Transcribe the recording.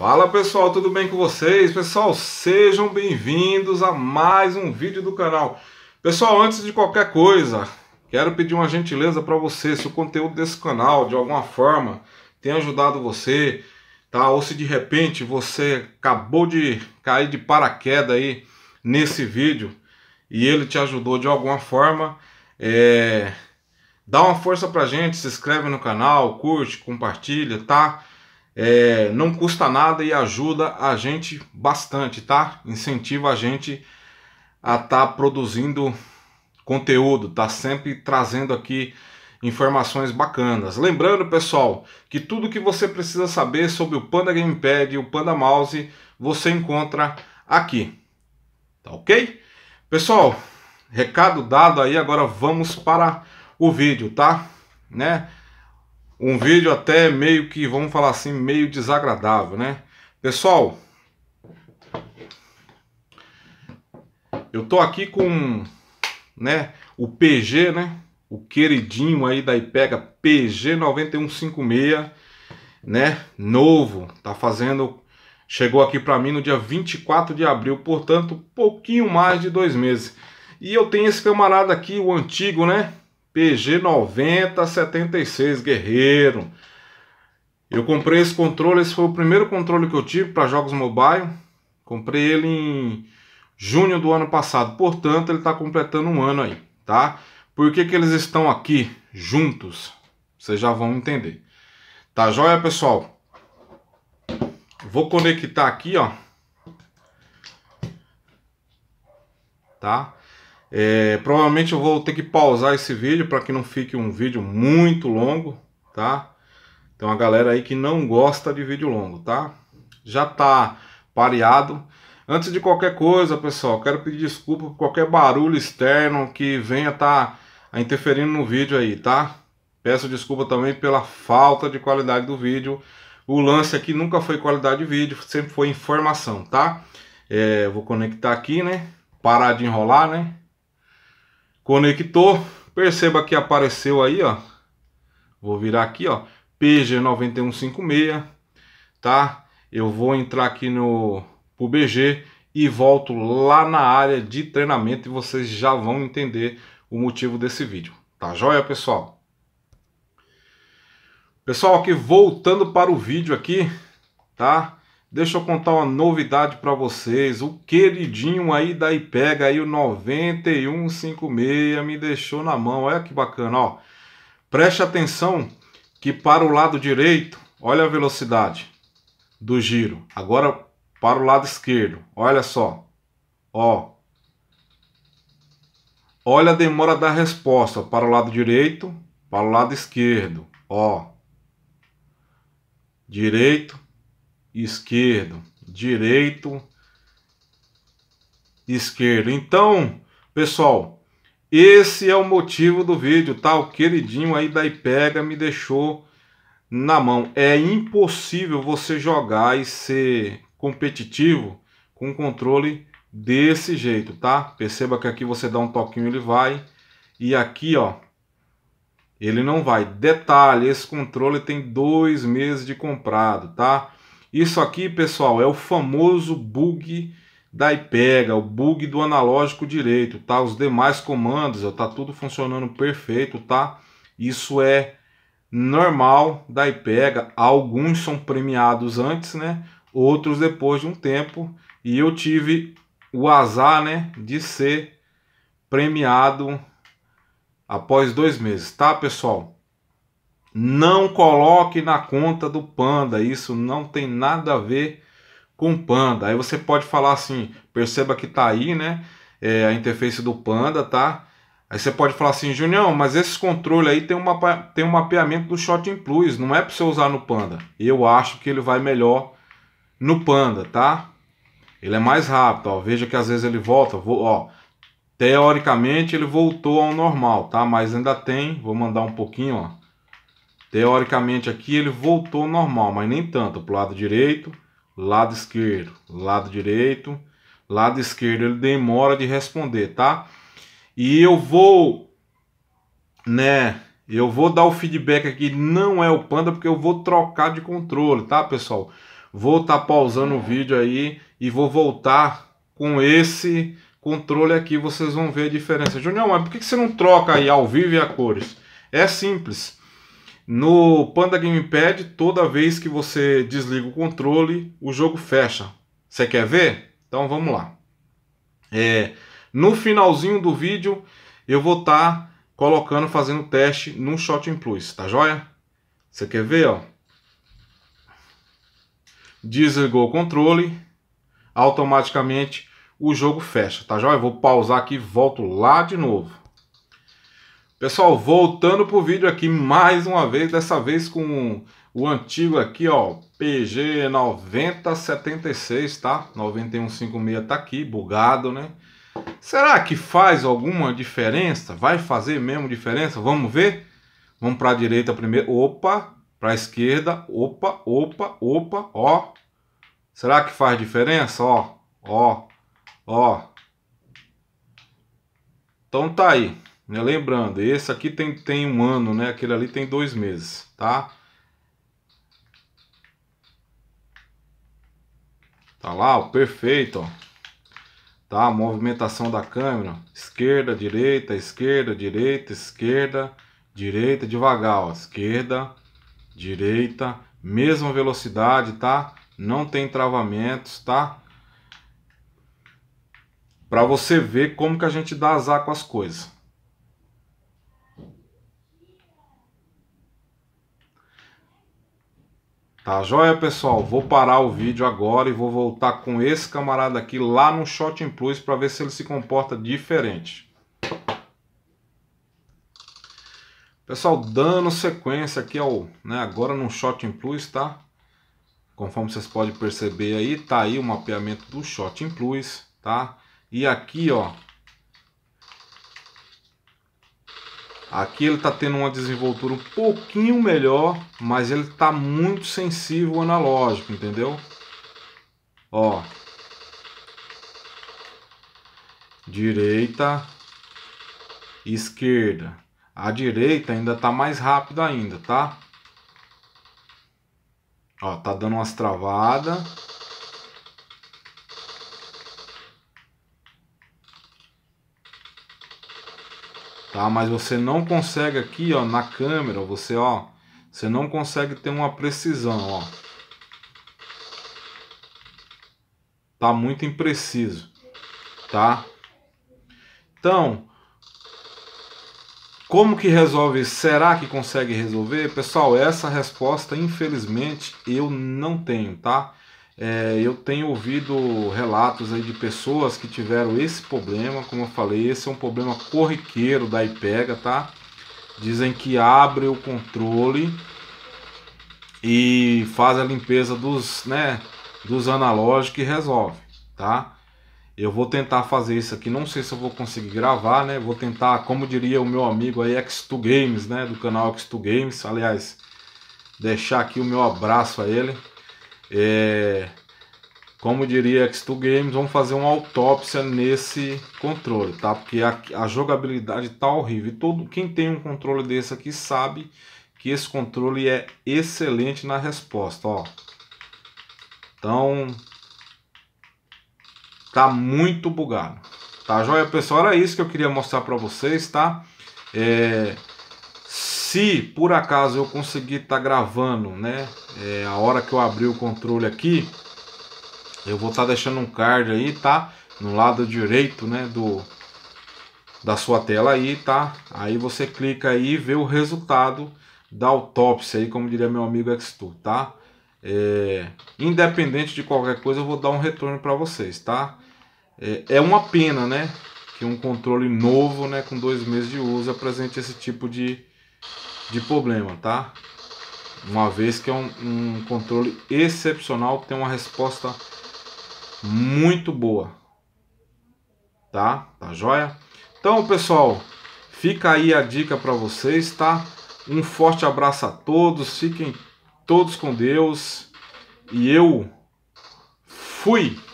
Fala pessoal, tudo bem com vocês? Pessoal, sejam bem-vindos a mais um vídeo do canal. Pessoal, antes de qualquer coisa, quero pedir uma gentileza para você, se o conteúdo desse canal de alguma forma tem ajudado você, tá? Ou se de repente você acabou de cair de paraquedas aí nesse vídeo e ele te ajudou de alguma forma, é... dá uma força pra gente, se inscreve no canal, curte, compartilha, tá? É, não custa nada e ajuda a gente bastante, tá? Incentiva a gente a estar tá produzindo conteúdo, tá sempre trazendo aqui informações bacanas. Lembrando, pessoal, que tudo que você precisa saber sobre o Panda Gamepad e o Panda Mouse você encontra aqui. Tá ok? Pessoal, recado dado aí, agora vamos para o vídeo, tá? Né? um vídeo até meio que, vamos falar assim, meio desagradável, né? Pessoal, eu tô aqui com, né, o PG, né? O queridinho aí da IPEGA PG9156, né? Novo, tá fazendo, chegou aqui para mim no dia 24 de abril, portanto, pouquinho mais de dois meses. E eu tenho esse camarada aqui, o antigo, né? PG 9076 Guerreiro. Eu comprei esse controle, esse foi o primeiro controle que eu tive para jogos mobile. Comprei ele em junho do ano passado, portanto ele está completando um ano aí, tá? Por que, que eles estão aqui juntos? Vocês já vão entender. Tá joia, pessoal? Vou conectar aqui, ó. Tá? É, provavelmente eu vou ter que pausar esse vídeo para que não fique um vídeo muito longo, tá? Tem uma galera aí que não gosta de vídeo longo, tá? Já tá pareado. Antes de qualquer coisa, pessoal, quero pedir desculpa por qualquer barulho externo que venha estar tá interferindo no vídeo aí, tá? Peço desculpa também pela falta de qualidade do vídeo. O lance aqui nunca foi qualidade de vídeo, sempre foi informação, tá? É, vou conectar aqui, né? Parar de enrolar, né? Conectou. Perceba que apareceu aí, ó. Vou virar aqui, ó. PG9156, tá? Eu vou entrar aqui no PUBG e volto lá na área de treinamento e vocês já vão entender o motivo desse vídeo. Tá joia, pessoal? Pessoal, aqui voltando para o vídeo aqui, tá? Deixa eu contar uma novidade para vocês. O queridinho aí da Ipega aí o 9156 me deixou na mão. Olha que bacana, ó. Preste atenção que para o lado direito, olha a velocidade do giro. Agora para o lado esquerdo, olha só. Ó. Olha a demora da resposta para o lado direito, para o lado esquerdo, ó. Direito, esquerdo, direito, esquerdo. Então, pessoal, esse é o motivo do vídeo, tá? O queridinho aí da Ipega me deixou na mão. É impossível você jogar e ser competitivo com um controle desse jeito, tá? Perceba que aqui você dá um toquinho, ele vai. E aqui, ó, ele não vai. Detalhe, esse controle tem dois meses de comprado, tá? Isso aqui, pessoal, é o famoso bug da IPEGA, o bug do analógico direito, tá? Os demais comandos, ó, tá tudo funcionando perfeito, tá? Isso é normal da IPEGA. Alguns são premiados antes, né? Outros depois de um tempo. E eu tive o azar, né, de ser premiado após dois meses, tá, pessoal? Não coloque na conta do Panda, isso não tem nada a ver com Panda. Aí você pode falar assim, perceba que tá aí, né? É, a interface do Panda, tá? Aí você pode falar assim, Junião, mas esses controles aí tem, uma, tem um mapeamento do Shot in Plus, não é para você usar no Panda. Eu acho que ele vai melhor no Panda, tá? Ele é mais rápido, ó. Veja que às vezes ele volta, ó. Teoricamente ele voltou ao normal, tá? Mas ainda tem, vou mandar um pouquinho, ó. Teoricamente aqui ele voltou normal, mas nem tanto. Para o lado direito, lado esquerdo, lado direito, lado esquerdo. Ele demora de responder, tá? E eu vou, né? Eu vou dar o feedback aqui, não é o Panda, porque eu vou trocar de controle, tá, pessoal? Vou estar tá pausando o vídeo aí e vou voltar com esse controle aqui. Vocês vão ver a diferença. Junião, mas por que você não troca aí ao vivo e a cores? É simples no Panda Gamepad, toda vez que você desliga o controle, o jogo fecha. Você quer ver? Então vamos lá. É, no finalzinho do vídeo, eu vou estar tá colocando, fazendo teste no Shot Plus, tá joia? Você quer ver, ó? Desligou o controle, automaticamente o jogo fecha, tá joia? Eu vou pausar aqui e volto lá de novo. Pessoal, voltando pro vídeo aqui mais uma vez, dessa vez com o antigo aqui, ó, PG 9076, tá? 9156 tá aqui, bugado, né? Será que faz alguma diferença? Vai fazer mesmo diferença? Vamos ver? Vamos para a direita primeiro. Opa, para a esquerda. Opa, opa, opa, ó. Será que faz diferença? Ó, ó, ó. Então tá aí. Né? Lembrando, esse aqui tem, tem um ano, né? Aquele ali tem dois meses, tá? Tá lá, ó, perfeito, ó. Tá, movimentação da câmera, esquerda, direita, esquerda, direita, esquerda, direita, devagar, ó, esquerda, direita, mesma velocidade, tá? Não tem travamentos, tá? Para você ver como que a gente dá azar com as coisas. Tá joia, pessoal? Vou parar o vídeo agora e vou voltar com esse camarada aqui lá no Shot in Plus para ver se ele se comporta diferente. Pessoal, dando sequência aqui ao, né, agora no Shot in Plus, tá? Conforme vocês podem perceber aí, tá aí o mapeamento do Shot in Plus, tá? E aqui, ó, Aqui ele está tendo uma desenvoltura um pouquinho melhor, mas ele está muito sensível ao analógico, entendeu? Ó. Direita, esquerda. A direita ainda está mais rápida ainda, tá? Ó, tá dando umas travadas. tá? Mas você não consegue aqui, ó, na câmera, você, ó, você não consegue ter uma precisão, ó. Tá muito impreciso, tá? Então, como que resolve? Será que consegue resolver? Pessoal, essa resposta, infelizmente, eu não tenho, tá? É, eu tenho ouvido relatos aí de pessoas que tiveram esse problema, como eu falei, esse é um problema corriqueiro da IPEGA, tá? Dizem que abre o controle e faz a limpeza dos, né, dos analógicos e resolve, tá? Eu vou tentar fazer isso aqui, não sei se eu vou conseguir gravar, né? Vou tentar, como diria o meu amigo aí, X2 Games, né? Do canal X2 Games, aliás, deixar aqui o meu abraço a ele é, como diria X2 Games, vamos fazer uma autópsia nesse controle, tá? Porque a, a jogabilidade tá horrível. E todo quem tem um controle desse aqui sabe que esse controle é excelente na resposta, ó. Então, tá muito bugado. Tá joia, pessoal? Era isso que eu queria mostrar para vocês, tá? É, se por acaso eu conseguir estar tá gravando, né? é, a hora que eu abrir o controle aqui, eu vou estar tá deixando um card aí, tá? No lado direito, né, do, da sua tela aí, tá? Aí você clica aí e vê o resultado da autópsia aí, como diria meu amigo Xtu, tá? É, independente de qualquer coisa, eu vou dar um retorno para vocês, tá? É, é, uma pena, né? Que um controle novo, né, com dois meses de uso, apresente esse tipo de, de problema, tá? uma vez que é um, um controle excepcional, tem uma resposta muito boa. Tá? Tá joia? Então, pessoal, fica aí a dica para vocês, tá? Um forte abraço a todos, fiquem todos com Deus. E eu fui!